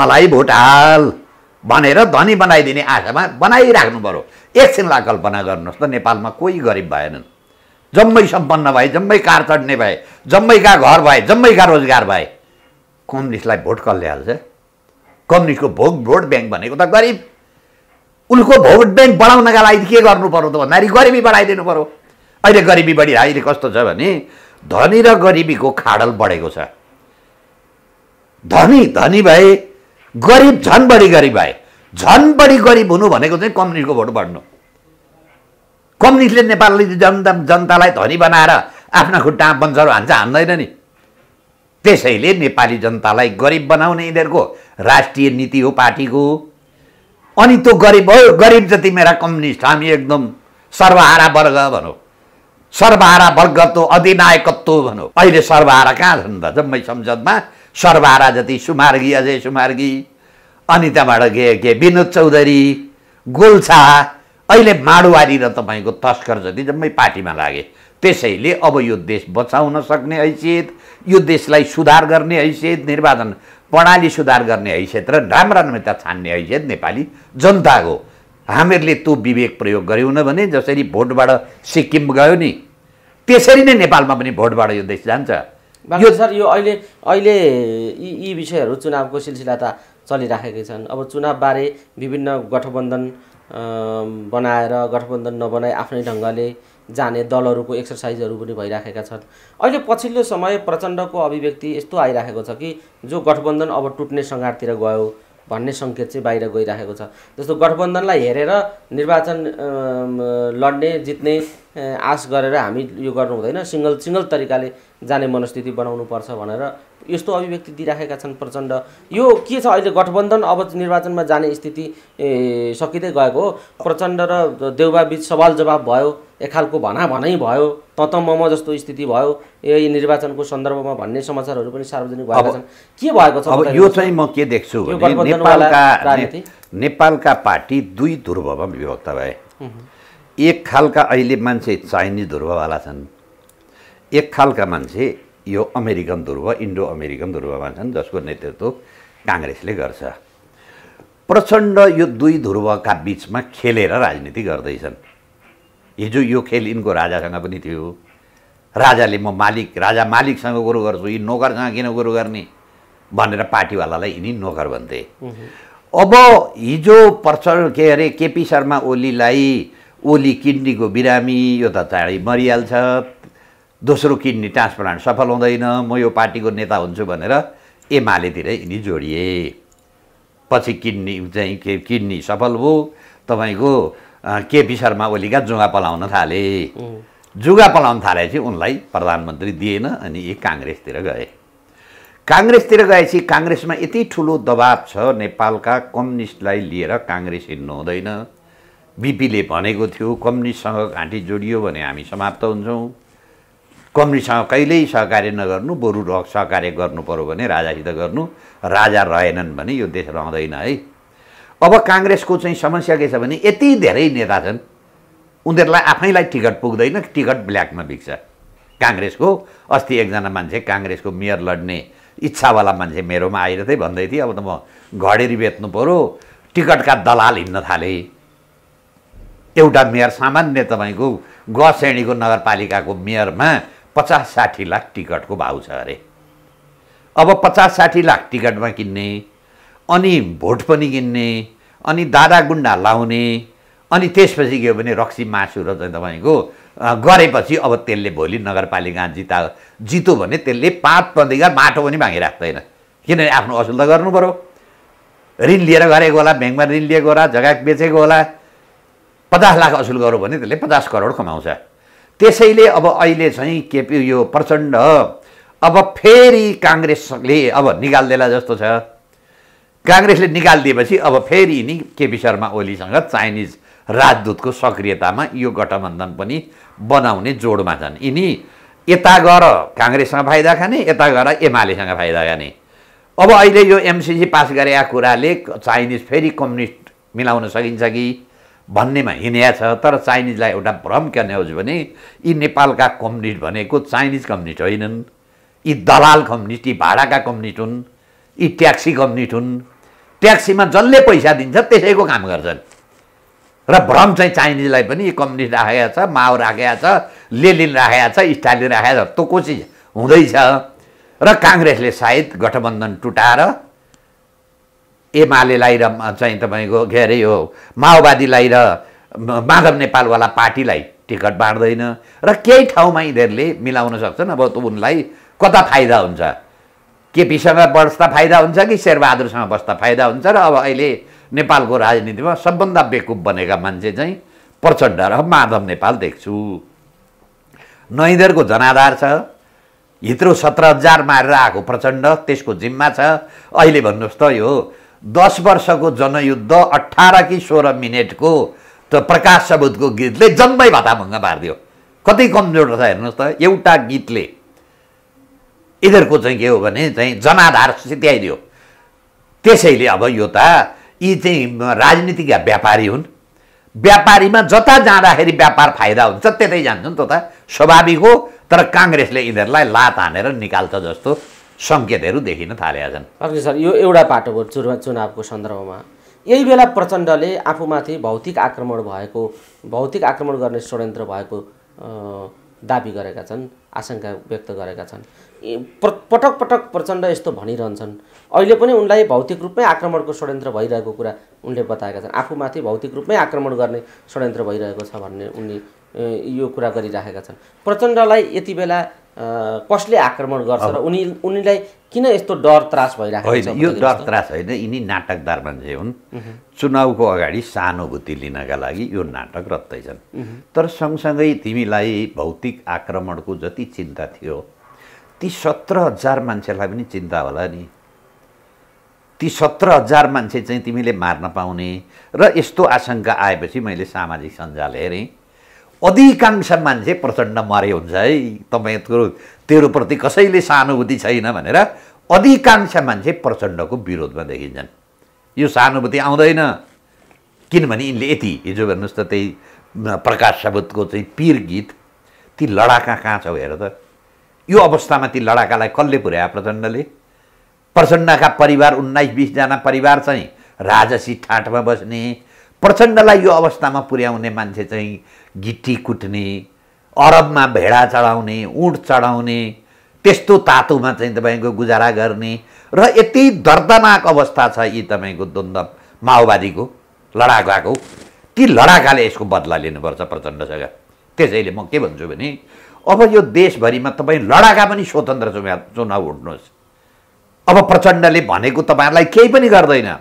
Speaker 1: मलाई भोट हाल भनेर धनी बनाइदिने आशामा बनाइराख्नु पऱ्यो एकछिनलाई कल्पना गर्नुहोस् त नेपालमा कोही गरिब भएनन् जम्मै सम्पन्न भए जम्मै कार चढ्ने भए जम्मैका घर भए जम्मैका रोजगार भए कम्युनिस्टलाई भोट कसले हाल्छ कम्युनिस्टको भोग भोट ब्याङ्क भनेको त गरिब उनको भोट ब्याङ्क बढाउनका लागि के गर्नु पऱ्यो त भन्दाखेरि गरिबी बढाइदिनु पऱ्यो अहिले गरिबी बढी अहिले कस्तो छ भने धनी र गरिबीको खाडल बढेको छ धनी धनी भए गरिब झन् बढी गरिब भए झन् बढी गरिब हुनु भनेको चाहिँ कम्युनिस्टको भोट बढ्नु कम्युनिस्टले नेपाली जनता जनतालाई धनी बनाएर आफ्ना खुट्टा पन्चर हान्छ हान्दैन नि त्यसैले नेपाली जनतालाई गरिब बनाउने यिनीहरूको राष्ट्रिय नीति हो पार्टीको अनि त्यो गरिब हो गरिब जति मेरा कम्युनिस्ट हामी एकदम सर्वहारा वर्ग भनौँ सर्वहारा वर्ग त अधिनायकत्व भनौँ अहिले सर्वहारा कहाँ छन् त जम्मै संसदमा सरबारा जति सुमार्गी अजय सुमार्गी अनि त्यहाँबाट के के विनोद चौधरी गोल्छा अहिले माडुवारी र तपाईँको तस्कर जति जम्मै पार्टीमा लागे त्यसैले अब यो देश बचाउन सक्ने हैसियत यो देशलाई सुधार गर्ने हैसियत निर्वाचन प्रणाली सुधार गर्ने हैसियत र राम्रा नेता छान्ने हैसियत नेपाली जनताको हामीहरूले त्यो विवेक प्रयोग गऱ्यौँ भने जसरी भोटबाट सिक्किम गयो नि त्यसरी
Speaker 2: नै नेपालमा पनि भोटबाट यो देश जान्छ यो सर यो अहिले अहिले यी यी विषयहरू चुनावको सिलसिला त चलिराखेकै छन् अब चुनावबारे विभिन्न गठबन्धन बनाएर गठबन्धन नबनाई आफ्नै ढङ्गले जाने दलहरूको एक्सर्साइजहरू पनि भइराखेका छन् अहिले पछिल्लो समय प्रचण्डको अभिव्यक्ति यस्तो आइराखेको छ कि जो गठबन्धन अब टुट्ने सङ्घारतिर गयो भन्ने सङ्केत चाहिँ बाहिर गइराखेको छ जस्तो गठबन्धनलाई हेरेर निर्वाचन लड्ने जित्ने आश गरेर हामी यो गर्नु हुँदैन सिङ्गल सिङ्गल तरिकाले जाने मनस्थिति पर्छ भनेर यस्तो अभिव्यक्ति दिइराखेका छन् प्रचण्ड यो के छ अहिले गठबन्धन अब निर्वाचनमा जाने स्थिति सकिँदै गएको हो प्रचण्ड र देउबाबीच सवाल जवाब भयो एक खालको भना भनै भयो त मम जस्तो स्थिति भयो यही निर्वाचनको सन्दर्भमा भन्ने समाचारहरू पनि सार्वजनिक भएका छन् के भएको छ अब यो चाहिँ
Speaker 1: म के देख्छु नेपालका नेपालका पार्टी दुई ध्रुवमा विभक्त भए एक खालका अहिले मान्छे चाइनिज ध्रुववाला छन् एक खालका मान्छे यो American Dhruv Indo American Dhruv छन् जसको नेतृत्व काङ्ग्रेसले गर्छ प्रचण्ड यो दुई ध्रुवका बिचमा खेलेर राजनीति गर्दैछन् हिजो यो खेल यिनको राजासँग पनि थियो राजाले म मालिक राजा मालिकसँग गुरु गर्छु यी नोकरसँग किन गुरु गर्ने भनेर पार्टीवालालाई यिनी नोकर भन्थे अब हिजो प्रचण्ड के अरे केपी शर्मा ओलीलाई ओली किडनीको बिरामी यो त चाँडै मरिहाल्छ दोस्रो किडनी ट्रान्सप्लान्ट सफल हुँदैन म यो पार्टीको नेता हुन्छु भनेर एमालेतिर यिनी जोडिए पछि किडनी चाहिँ के किडनी सफल भयो तपाईँको केपी शर्मा ओलीका जुगा पलाउन थाले जुगा पलाउन थालेपछि उनलाई प्रधानमन्त्री दिएन अनि यी काङ्ग्रेसतिर गए काङ्ग्रेसतिर गएपछि काङ्ग्रेसमा यति ठुलो दबाब छ नेपालका कम्युनिस्टलाई लिएर काङ्ग्रेस हिँड्नु हुँदैन बिपीले भनेको थियो कम्युनिस्टसँग घाँटी जोडियो भने हामी समाप्त हुन्छौँ कम्युनिस्टसँग कहिल्यै सहकार्य नगर्नु बरु सहकार्य गर्नु पऱ्यो भने राजासित गर्नु राजा रहेनन् भने यो देश रहँदैन है अब काङ्ग्रेसको चाहिँ समस्या के छ भने यति धेरै नेता छन् उनीहरूलाई आफैलाई टिकट पुग्दैन टिकट ब्ल्याकमा बिग्छ काङ्ग्रेसको अस्ति एकजना मान्छे काङ्ग्रेसको मेयर लड्ने इच्छावाला मान्छे मेरोमा आएर भन्दै थिएँ अब त म घडेरी बेच्नु पऱ्यो टिकटका दलाल हिँड्न थालेँ एउटा मेयर सामान्य तपाईँको ग श्रेणीको नगरपालिकाको मेयरमा पचास साठी लाख टिकटको भाउ छ अरे अब पचास साठी लाख टिकटमा किन्ने अनि भोट पनि किन्ने अनि दादा गुन्डा लाउने अनि त्यसपछि के हो भने रक्सी मासु र चाहिँ तपाईँको गरेपछि अब त्यसले भोलि नगरपालिका जिता जित्यो भने त्यसले पाँच प्रतिघर माटो पनि मागिराख्दैन किनभने आफ्नो असुल त गर्नु पऱ्यो ऋण लिएर गरेको होला ब्याङ्कमा ऋण लिएको होला जग्गा बेचेको होला पचास लाख असुल गरौँ भने त्यसले पचास करोड कमाउँछ त्यसैले अब अहिले चाहिँ केपी यो प्रचण्ड अब फेरि काङ्ग्रेसले अब निकालिदिएला जस्तो छ काङ्ग्रेसले निकालिदिएपछि अब फेरि नि केपी शर्मा ओलीसँग चाइनिज राजदूतको सक्रियतामा यो गठबन्धन पनि बनाउने जोडमा छन् यिनी यता गएर काङ्ग्रेससँग फाइदा खाने यता गएर एमालेसँग फाइदा खाने अब अहिले यो एमसिसी पास गरेका कुराले चाइनिज फेरि कम्युनिस्ट मिलाउन सकिन्छ कि भन्नेमा हिँडिया छ तर चाइनिजलाई एउटा भ्रम नै होस् भने यी नेपालका कम्युनिस्ट भनेको चाइनिज कम्युनिस्ट होइनन् यी दलाल कम्युनिस्ट यी भाडाका कम्युनिस्ट हुन् यी ट्याक्सी कम्युनिस्ट हुन् ट्याक्सीमा जसले पैसा दिन्छ त्यसैको काम गर्छन् र भ्रम चाहिँ चाइनिजलाई पनि यी कम्युनिस्ट राखेको छ माओ राखेको छ लेलिन राखेको छ स्टालिन राखेको छ त्यो कोसिस हुँदैछ र काङ्ग्रेसले सायद गठबन्धन टुटाएर एमालेलाई र चाहिँ तपाईँको के अरे यो माओवादीलाई र माधव नेपालवाला पार्टीलाई टिकट बाँड्दैन र केही ठाउँमा यिनीहरूले मिलाउन सक्छन् अब उनलाई कता फाइदा हुन्छ केपीसँग बस्दा फाइदा हुन्छ कि शेरबहादुरसँग बस्दा फाइदा हुन्छ र अब अहिले नेपालको राजनीतिमा सबभन्दा बेकुब बनेका मान्छे चाहिँ प्रचण्ड र माधव नेपाल देख्छु न जनाधार छ हित्रो सत्र हजार मारेर आएको प्रचण्ड त्यसको जिम्मा छ अहिले भन्नुहोस् त यो दस वर्षको जनयुद्ध अठार कि सोह्र मिनटको त प्रकाश सबुतको गीतले जम्मै भाताभङ्ग पारिदियो कति कमजोर रहेछ हेर्नुहोस् त एउटा गीतले यिनीहरूको चाहिँ के हो भने चाहिँ जनाधार सित्याइदियो त्यसैले अब यो त यी चाहिँ राजनीतिक व्यापारी हुन् व्यापारीमा जता जाँदाखेरि व्यापार फाइदा हुन्छ त्यतै जान्छन् त स्वाभाविक हो तर काङ्ग्रेसले यिनीहरूलाई लात हानेर निकाल्छ जस्तो सङ्केतहरू देखिन थालेका छन्
Speaker 2: अर्को सर यो एउटा पाटो हो चुनाव चुनावको सन्दर्भमा यही बेला प्रचण्डले आफूमाथि भौतिक आक्रमण भएको भौतिक आक्रमण गर्ने षड्यन्त्र भएको दाबी गरेका छन् आशंका व्यक्त गरेका छन् पटक पटक प्रचण्ड यस्तो भनिरहन्छन् अहिले पनि उनलाई भौतिक रूपमै आक्रमणको षड्यन्त्र भइरहेको कुरा उनले बताएका छन् आफूमाथि भौतिक रूपमै आक्रमण गर्ने षड्यन्त्र भइरहेको छ भन्ने उनले यो कुरा गरिराखेका छन् प्रचण्डलाई यति बेला कसले आक्रमण गर्छ र उनी उनीलाई किन यस्तो डर त्रास भइरहेको छ यो डर
Speaker 1: त्रास होइन यिनी नाटकदार मान्छे हुन् चुनावको अगाडि सहानुभूति लिनका लागि यो नाटक रत्तै छन् तर सँगसँगै तिमीलाई भौतिक आक्रमणको जति चिन्ता थियो ती सत्र हजार मान्छेलाई पनि चिन्ता होला नि ती सत्र हजार मान्छे चाहिँ तिमीले मार्न पाउने र यस्तो आशंका आएपछि मैले सामाजिक सञ्जाल हेरेँ अधिकांश मान्छे प्रचण्ड मरे हुन्छ है तपाईँको तेरोप्रति कसैले सहानुभूति छैन भनेर अधिकांश मान्छे प्रचण्डको विरोधमा देखिन्छन् यो सहानुभूति आउँदैन किनभने यिनले यति हिजो भन्नुहोस् त त्यही प्रकाश सबुतको चाहिँ पिर गीत ती लडाका कहाँ छौ हेर त यो अवस्थामा ती लडाकालाई कसले पुर्या प्रचण्डले प्रचण्डका परिवार उन्नाइस बिसजना परिवार चाहिँ राजसी ठाँटमा बस्ने प्रचण्डलाई यो अवस्थामा पुर्याउने मान्छे चाहिँ गिटी कुट्ने अरबमा भेडा चढाउने उठ चढाउने त्यस्तो तातोमा चाहिँ तपाईँको गुजारा गर्ने र यति दर्दनाक अवस्था छ यी तपाईँको द्वन्द्व माओवादीको लडाकाको ती लडाकाले यसको बदला लिनुपर्छ प्रचण्डसँग त्यसैले म के भन्छु भने अब यो देशभरिमा तपाईँ लडाका पनि स्वतन्त्र चुनाव उठ्नुहोस् अब प्रचण्डले भनेको तपाईँहरूलाई केही पनि गर्दैन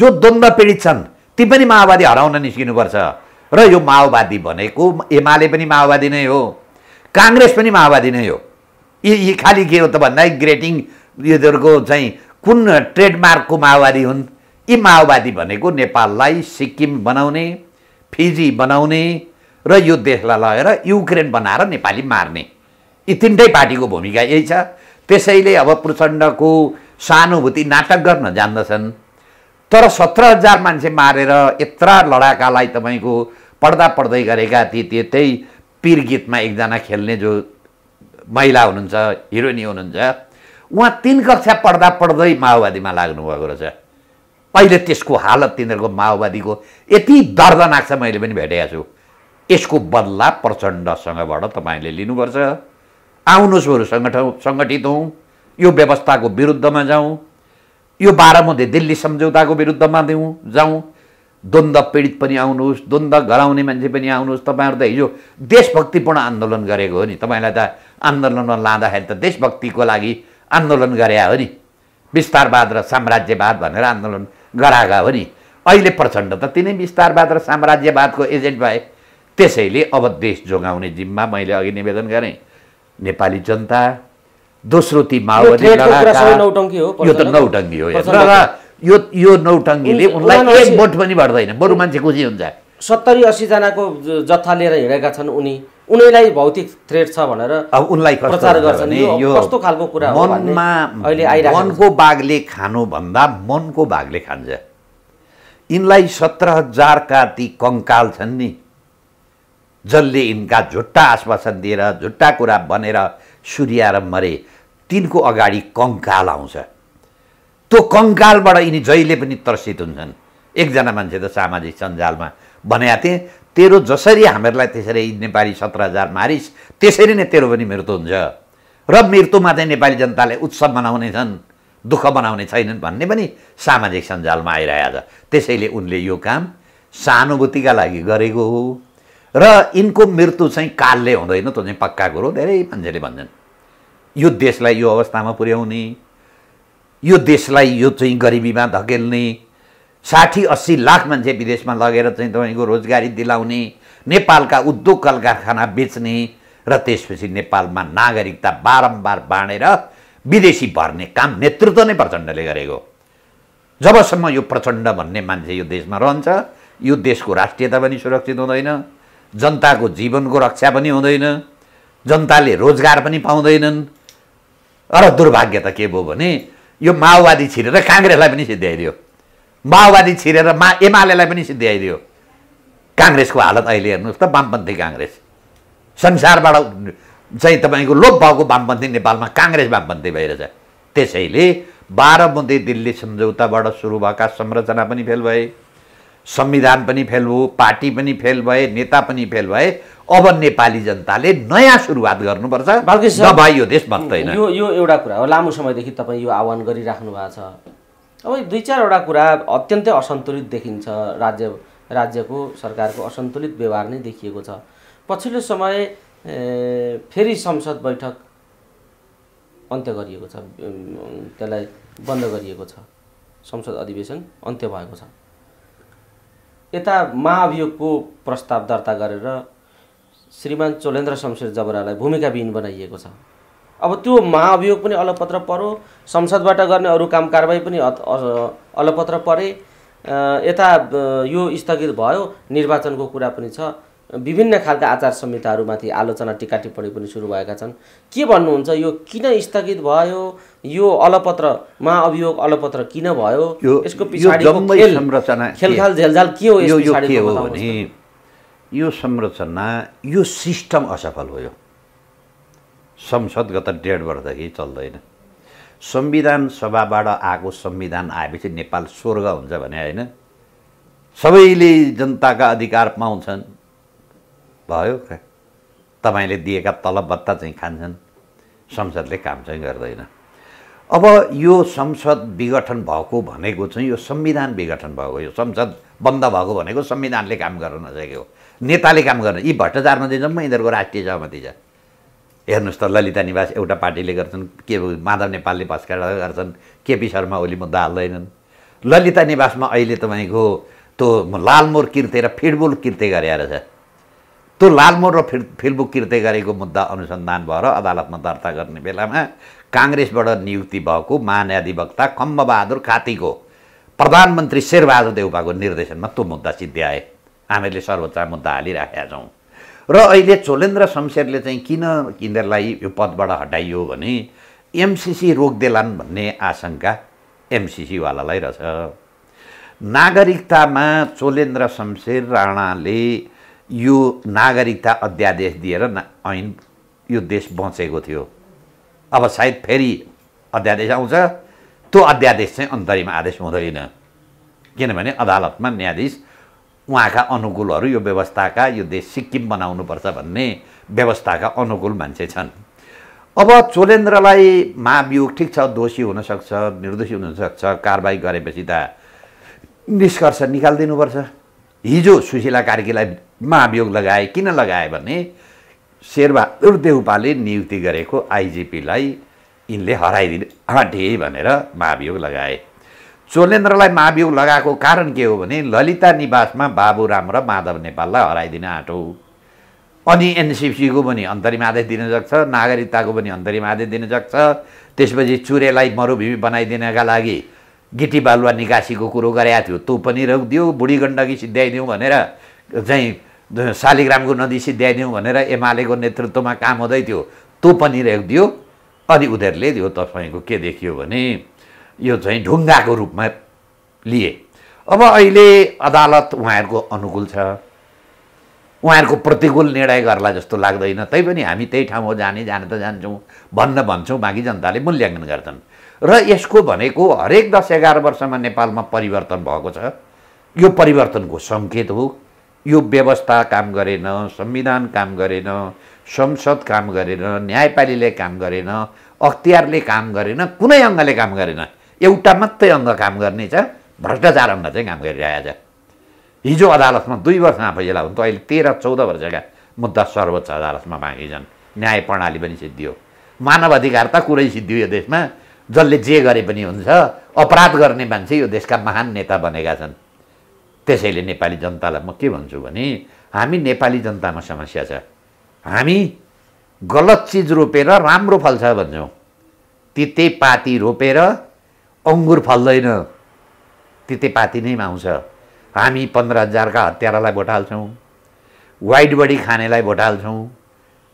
Speaker 1: जो द्वन्द्व पीडित छन् ती पनि माओवादी हराउन निस्किनुपर्छ र यो माओवादी भनेको एमाले पनि माओवादी नै हो काङ्ग्रेस पनि माओवादी नै हो यी यी खालि के हो त भन्दा ग्रेटिङ यिनीहरूको चाहिँ कुन ट्रेडमार्कको माओवादी हुन् यी माओवादी भनेको नेपाललाई सिक्किम बनाउने फिजी बनाउने र यो देशलाई लगेर युक्रेन बनाएर नेपाली मार्ने यी तिनटै पार्टीको भूमिका यही छ त्यसैले अब प्रचण्डको सहानुभूति नाटक गर्न जान्दछन् तर सत्र हजार मान्छे मारेर यत्र लडाकालाई तपाईँको पढ्दा पढ्दै गरेका ती त्यही पिर गीतमा एकजना खेल्ने जो महिला हुनुहुन्छ हिरोइनी हुनुहुन्छ उहाँ तिन कक्षा पढ्दा पढ्दै माओवादीमा लाग्नुभएको रहेछ अहिले त्यसको हालत तिनीहरूको माओवादीको यति दर्दनाक छ मैले पनि भेटेको छु यसको बदला प्रचण्डसँगबाट तपाईँले लिनुपर्छ आउनुहोस् बरु सङ्गठ सङ्गठित हौँ यो व्यवस्थाको विरुद्धमा जाउँ यो बाह्र मध्ये दिल्ली सम्झौताको विरुद्धमा दिउँ जाउँ द्वन्द्व पीडित पनि आउनुहोस् द्वन्द्व गराउने मान्छे पनि आउनुहोस् तपाईँहरू त हिजो देशभक्तिपूर्ण आन्दोलन गरेको हो नि तपाईँलाई त आन्दोलनमा लाँदाखेरि त देशभक्तिको लागि आन्दोलन गरे हो नि विस्तारवाद र साम्राज्यवाद भनेर आन्दोलन गराएका हो नि अहिले प्रचण्ड त तिनै विस्तारवाद र साम्राज्यवादको एजेन्ट भए त्यसैले अब देश जोगाउने जिम्मा मैले अघि निवेदन गरेँ नेपाली जनता दोस्रो ती माओवादी नौटङ्की हो यो त नौटङ्गी हो यो यो नौटङ्गीले उनलाई एक बोट पनि भर्दैन बरु मान्छे खुसी हुन्छ
Speaker 2: सत्तरी असीजनाको जत्था लिएर हिँडेका छन् उनी उनीलाई भौतिक थ्रेट छ भनेर अब
Speaker 1: उनलाई प्रचार गर्छन् यो कस्तो खालको कुरा हो मनमा अहिले आइरहेको मनको बाघले खानुभन्दा मनको बाघले खान्छ यिनलाई सत्र हजारका ती कङ्काल छन् नि जसले यिनका झुट्टा आश्वासन दिएर झुट्टा कुरा बनेर सूर्य र मरे तिनको अगाडि कङ्काल आउँछ त्यो कङ्कालबाट यिनी जहिले पनि त्रसित हुन्छन् एकजना मान्छे त सामाजिक सञ्जालमा भनेका थिएँ तेरो जसरी हामीहरूलाई त्यसरी नेपाली सत्र हजार मारिस त्यसरी नै तेरो पनि मृत्यु हुन्छ र मृत्युमा चाहिँ नेपाली जनताले उत्सव मनाउने छन् दुःख मनाउने छैनन् भन्ने पनि सामाजिक सञ्जालमा आइरहेको छ त्यसैले उनले यो काम सहानुभूतिका लागि गरेको हो र यिनको मृत्यु चाहिँ कालले हुँदैन त्यो चाहिँ पक्का कुरो धेरै मान्छेले भन्छन् यो देशलाई यो अवस्थामा पुर्याउने यो देशलाई यो चाहिँ गरिबीमा धकेल्ने साठी अस्सी लाख मान्छे विदेशमा लगेर चाहिँ तपाईँको रोजगारी दिलाउने नेपालका उद्योग कल कारखाना बेच्ने र त्यसपछि नेपालमा नागरिकता बारम्बार बाँडेर विदेशी भर्ने काम नेतृत्व नै प्रचण्डले गरेको जबसम्म यो प्रचण्ड भन्ने मान्छे यो देशमा रहन्छ यो देशको राष्ट्रियता पनि सुरक्षित हुँदैन जनताको जीवनको रक्षा पनि हुँदैन जनताले रोजगार पनि पाउँदैनन् र दुर्भाग्य त के भयो भने यो माओवादी छिरेर काङ्ग्रेसलाई पनि सिद्ध्याइदियो माओवादी छिरेर मा एमालेलाई पनि सिद्ध्याइदियो काङ्ग्रेसको हालत अहिले हेर्नुहोस् त वामपन्थी काङ्ग्रेस संसारबाट चाहिँ तपाईँको लोप भएको वामपन्थी नेपालमा काङ्ग्रेस वामपन्थी भइरहेछ त्यसैले बाह्र बुँदे दिल्ली सम्झौताबाट सुरु भएका संरचना पनि फेल भए संविधान पनि फेल भयो पार्टी पनि फेल भए नेता पनि फेल भए अब नेपाली जनताले नयाँ सुरुवात गर्नुपर्छ यो देश बच्दैन यो
Speaker 2: यो एउटा कुरा हो लामो समयदेखि तपाईँ यो आह्वान गरिराख्नु भएको छ अब दुई चारवटा कुरा अत्यन्तै असन्तुलित देखिन्छ राज्य राज्यको सरकारको असन्तुलित व्यवहार नै देखिएको छ पछिल्लो समय फेरि संसद बैठक अन्त्य गरिएको छ त्यसलाई बन्द गरिएको छ संसद अधिवेशन अन्त्य भएको छ यता महाभियोगको प्रस्ताव दर्ता गरेर श्रीमान चोलेन्द्र शमशेर जबरालाई भूमिकाविहीन बनाइएको छ अब त्यो महाअभियोग पनि अलपत्र परो संसदबाट गर्ने अरू काम कारवाही पनि अलपत्र परे यता यो स्थगित भयो निर्वाचनको कुरा पनि छ विभिन्न खालका आचार संहिताहरूमाथि आलोचना टिका टिप्पणी पनि सुरु भएका छन् के भन्नुहुन्छ यो किन स्थगित भयो यो अलपत्र महाअभियोग अलपत्र किन भयो यसको
Speaker 1: खेलखाल झेलझाल के हो यो यो संरचना यो सिस्टम असफल भयो संसद गत डेढ वर्षदेखि चल्दैन संविधान सभाबाट आएको संविधान आएपछि नेपाल स्वर्ग हुन्छ भने होइन सबैले जनताका अधिकार पाउँछन् भयो तपाईँले दिएका तलब भत्ता चाहिँ खान्छन् संसदले काम चाहिँ गर्दैन अब यो संसद विघटन भएको भनेको चाहिँ यो संविधान विघटन भएको यो संसद बन्द भएको भनेको संविधानले काम गर्न नसकेको नेताले काम गर्न यी भट्टाचारमा चाहिँ जम्मै यिनीहरूको राष्ट्रिय सहमति छ हेर्नुहोस् त ललिता निवास एउटा पार्टीले गर्छन् के माधव नेपालले भस्काएर गर्छन् केपी शर्मा ओली मुद्दा हाल्दैनन् ललिता निवासमा अहिले तपाईँको त्यो लालमोर किर्ते र फिडबोल किर्ते गरेर छ त्यो लालमोर र फिर फिलबुक किर्ते गरेको मुद्दा अनुसन्धान भएर अदालतमा दर्ता गर्ने बेलामा काङ्ग्रेसबाट नियुक्ति भएको महान्याधिवक्ता खम्बबहादुर खातीको प्रधानमन्त्री शेरबहादुर देउपाको निर्देशनमा त्यो मुद्दा सिद्ध्याए हामीले सर्वोच्च मुद्दा हालिराखेका छौँ र अहिले चोलेन्द्र शमशेरले चाहिँ किन यिनीहरूलाई यो पदबाट हटाइयो भने एमसिसी रोकिदेलान् भन्ने आशंका एमसिसीवालालाई रहेछ नागरिकतामा चोलेन्द्र शमशेर राणाले यो नागरिकता अध्यादेश दिएर ना ऐन यो देश बचेको थियो अब सायद फेरि अध्यादेश आउँछ त्यो अध्यादेश चाहिँ अन्तरिम आदेश हुँदैन किनभने अदालतमा न्यायाधीश उहाँका अनुकूलहरू यो व्यवस्थाका यो देश सिक्किम बनाउनुपर्छ भन्ने व्यवस्थाका अनुकूल मान्छे छन् अब चोलेन्द्रलाई महाभियोग ठिक छ दोषी हुनसक्छ निर्दोषी हुनसक्छ कारवाही गरेपछि त निष्कर्ष निकालिदिनुपर्छ हिजो सुशीला कार्कीलाई महाभियोग लगाए किन लगाए भने शेरबहादुर देउपाले नियुक्ति गरेको आइजिपीलाई यिनले हराइदिने आँटे भनेर महाभियोग लगाए चोलेन्द्रलाई महाभियोग लगाएको कारण के हो भने ललिता निवासमा बाबुराम र माधव नेपाललाई हराइदिन आँटो अनि एनसिसीको पनि अन्तरिम आदेश दिन सक्छ नागरिकताको पनि अन्तरिम आदेश दिन सक्छ त्यसपछि चुरेलाई मरुभूमि बनाइदिनका लागि गिटी बालुवा निकासीको कुरो गरेका थियो त्यो पनि रोकिदियो बुढी गण्डकी सिद्ध्याइदिउँ भनेर चाहिँ शालिग्रामको नदी सिद्ध्याइदिउँ भनेर एमालेको नेतृत्वमा काम हुँदै थियो त्यो पनि राखिदियो अनि उनीहरूले यो तपाईँको के देखियो भने यो चाहिँ ढुङ्गाको रूपमा लिए अब अहिले अदालत उहाँहरूको अनुकूल छ उहाँहरूको प्रतिकूल निर्णय गर्ला जस्तो लाग्दैन तैपनि हामी त्यही ठाउँ हो जाने जाने त जान्छौँ भन्न भन्छौँ बाँकी जनताले मूल्याङ्कन गर्छन् र यसको भनेको हरेक दस एघार वर्षमा नेपालमा परिवर्तन भएको छ यो परिवर्तनको सङ्केत हो यो व्यवस्था काम गरेन संविधान काम गरेन संसद काम गरेन न्यायपालिकाले काम गरेन अख्तियारले काम गरेन कुनै अङ्गले काम गरेन एउटा मात्रै अङ्ग काम गर्ने छ भ्रष्टाचार अङ्ग चाहिँ काम गरिरहेको छ हिजो अदालतमा दुई वर्षमा फैसला हुन्थ्यो अहिले तेह्र चौध वर्षका मुद्दा सर्वोच्च अदालतमा बाँकी छन् न्याय प्रणाली पनि सिद्धियो मानव अधिकार त कुरै सिद्धियो यो देशमा जसले जे गरे पनि हुन्छ अपराध गर्ने मान्छे यो देशका महान नेता बनेका छन् त्यसैले नेपाली जनतालाई म के भन्छु भने हामी नेपाली जनतामा समस्या छ हामी गलत चिज रोपेर राम्रो फल्छ भन्छौँ तिते पाती रोपेर अङ्गुर फल्दैन तिते पाती नैमा आउँछ हामी पन्ध्र हजारका हत्यारालाई भोट हाल्छौँ वाइट बडी खानेलाई भोट हाल्छौँ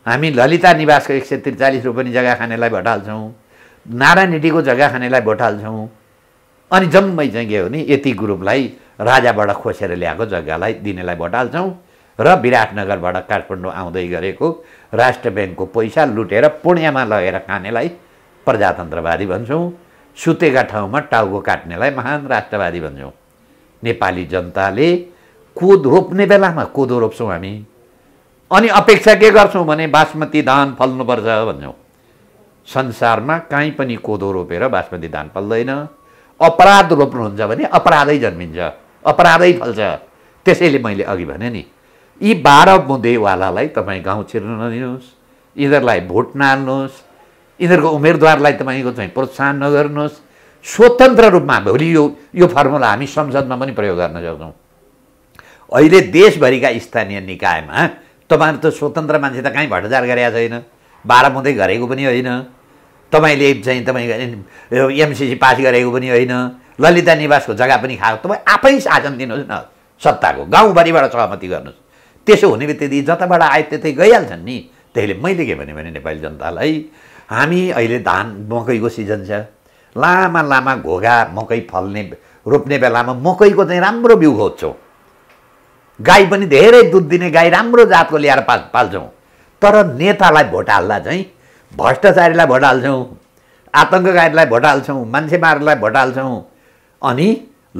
Speaker 1: हामी ललिता निवासको एक सय त्रिचालिस रोपनी जग्गा खानेलाई भोट हाल्छौँ नारायणिटीको जग्गा खानेलाई भोट हाल्छौँ अनि जम्मै चाहिँ के हो भने यति ग्रुपलाई राजाबाट खोसेर ल्याएको जग्गालाई दिनेलाई भटाल्छौँ र विराटनगरबाट काठमाडौँ आउँदै गरेको राष्ट्र ब्याङ्कको पैसा लुटेर पुण्यमा लगेर खानेलाई प्रजातन्त्रवादी भन्छौँ सुतेका ठाउँमा टाउको काट्नेलाई महान राष्ट्रवादी भन्छौँ नेपाली जनताले कोद रोप्ने बेलामा कोदो रोप्छौँ हामी अनि अपेक्षा के गर्छौँ भने बासमती धान फल्नुपर्छ भन्छौँ संसारमा काहीँ पनि कोदो रोपेर बासमती धान फल्दैन अपराध रोप्नुहुन्छ भने अपराधै जन्मिन्छ अपराधै फल्छ त्यसैले मैले अघि भने नि यी बाह्र बुँदेवालालाई तपाईँ गाउँ छिर्न नदिनुहोस् यिनीहरूलाई भोट नहाल्नुहोस् यिनीहरूको उम्मेदवारलाई तपाईँको चाहिँ प्रोत्साहन नगर्नुहोस् स्वतन्त्र रूपमा भोलि यो यो फर्मुला हामी संसदमा पनि प्रयोग गर्न सक्छौँ अहिले देशभरिका स्थानीय निकायमा तपाईँहरू त स्वतन्त्र मान्छे त कहीँ भट्टजार गरेका छैन बाह्र बुँदै गरेको पनि होइन तपाईँले चाहिँ तपाईँ एमसिसी पास गरेको पनि होइन ललिता निवासको जग्गा पनि खाएको तपाईँ आफै शासन दिनुहोस् न सत्ताको गाउँभरिबाट सहमति गर्नुहोस् त्यसो हुने बित्तिकै जताबाट आयो त्यतै गइहाल्छन् नि त्यसले मैले के भने नेपाली जनतालाई हामी अहिले धान मकैको सिजन छ लामा लामा घोगा मकै फल्ने रोप्ने बेलामा मकैको चाहिँ राम्रो बिउ खोज्छौँ गाई पनि धेरै दुध दिने गाई राम्रो जातको ल्याएर पाल पाल्छौँ तर नेतालाई भोट हाल्दा चाहिँ भ्रष्टाचारीलाई भोट हाल्छौँ आतङ्ककारीलाई भोट हाल्छौँ मान्छे मारलाई भोट हाल्छौँ अनि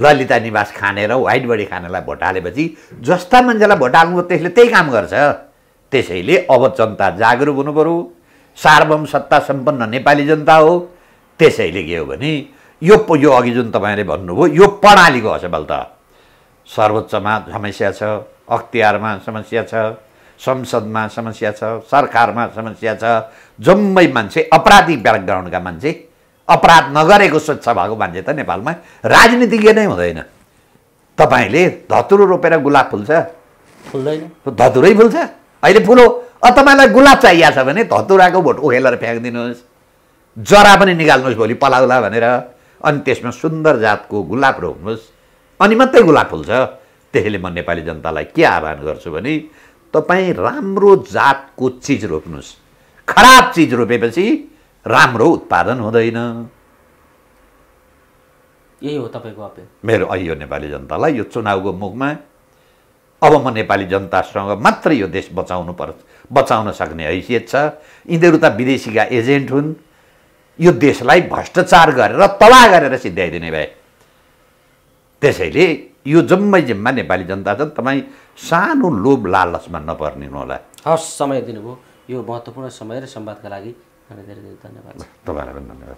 Speaker 1: ललिता निवास खाने र वाइट बडी खानेलाई भोट हालेपछि जस्ता मान्छेलाई भोट हाल्नु त्यसले त्यही काम गर्छ त्यसैले अब जनता जागरुक हुनु पऱ्यो सार्वभौम सत्ता सम्पन्न नेपाली जनता हो त्यसैले के हो भने यो यो अघि जुन तपाईँले भन्नुभयो यो प्रणालीको असफलता सर्वोच्चमा समस्या छ अख्तियारमा समस्या छ संसदमा समस्या छ सरकारमा समस्या छ जम्मै मान्छे अपराधी ब्याकग्राउन्डका मान्छे अपराध नगरेको स्वच्छ भएको मान्छे त नेपालमा राजनीतिज्ञ नै हुँदैन तपाईँले धतुरो रोपेर गुलाब फुल्छ फुल्दैन धतुरै फुल्छ अहिले फुलो तपाईँलाई गुलाब चाहिएको छ भने धतुराको भोट उखेलेर फ्याँकिदिनुहोस् जरा पनि निकाल्नुहोस् भोलि पलाउला भनेर अनि त्यसमा सुन्दर जातको गुलाब रोप्नुहोस् अनि मात्रै गुलाब फुल्छ त्यसैले म नेपाली जनतालाई के आह्वान गर्छु भने तपाईँ राम्रो जातको चिज रोप्नुहोस् खराब चिज रोपेपछि राम्रो उत्पादन हुँदैन
Speaker 2: यही हो तपाईँको अपिल
Speaker 1: मेरो अहियो नेपाली जनतालाई यो चुनावको मुखमा अब म नेपाली जनतासँग मात्र यो देश बचाउनु पर्छ बचाउन सक्ने हैसियत छ यिनीहरू त विदेशीका एजेन्ट हुन् यो देशलाई भ्रष्टाचार गरेर तला गरेर सिद्ध्याइदिने भए त्यसैले यो जम्मै जिम्मा नेपाली जनता छन् तपाईँ सानो लोभ लालचमा नपर्निनु होला
Speaker 2: हस् समय दिनुभयो यो महत्त्वपूर्ण समय र सम्वादका लागि धेरै धेरै धन्यवाद
Speaker 1: तपाईँलाई पनि धन्यवाद